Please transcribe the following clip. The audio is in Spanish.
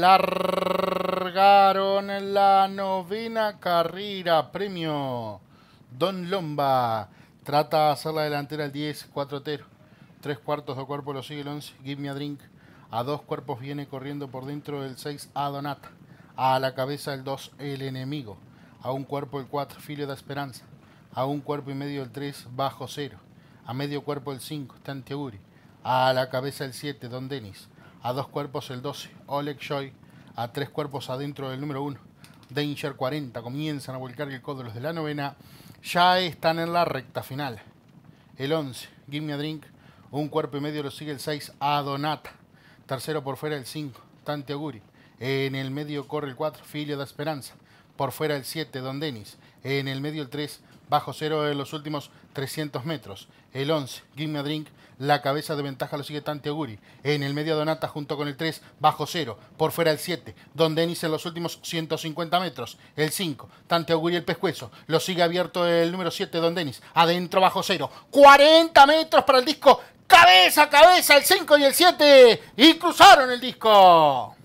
largaron en la novena carrera. Premio Don Lomba. Trata de hacer la delantera el 10, 4 tero. Tres cuartos de cuerpo lo sigue el 11. Give me a drink. A dos cuerpos viene corriendo por dentro del 6 a Donata. A la cabeza el 2, el enemigo. A un cuerpo el 4, Filio de Esperanza. A un cuerpo y medio el 3, bajo cero. A medio cuerpo el 5, Tantiaguri. A la cabeza el 7, Don Denis a dos cuerpos el 12, Oleg Joy a tres cuerpos adentro del número 1, Danger 40, comienzan a volcar el codo los de la novena, ya están en la recta final. El 11, Give a Drink, un cuerpo y medio lo sigue el 6, Adonata, tercero por fuera el 5, Tante Aguri, en el medio corre el 4, Filio de Esperanza, por fuera el 7, Don Denis. En el medio el 3, bajo cero en los últimos 300 metros. El 11, Gimme Drink, la cabeza de ventaja lo sigue Tante Oguri. En el medio Donata junto con el 3, bajo cero. Por fuera el 7, Don Denis en los últimos 150 metros. El 5, Tante Oguri el pescuezo. Lo sigue abierto el número 7, Don Denis. Adentro bajo cero. 40 metros para el disco. Cabeza, cabeza, el 5 y el 7. Y cruzaron el disco.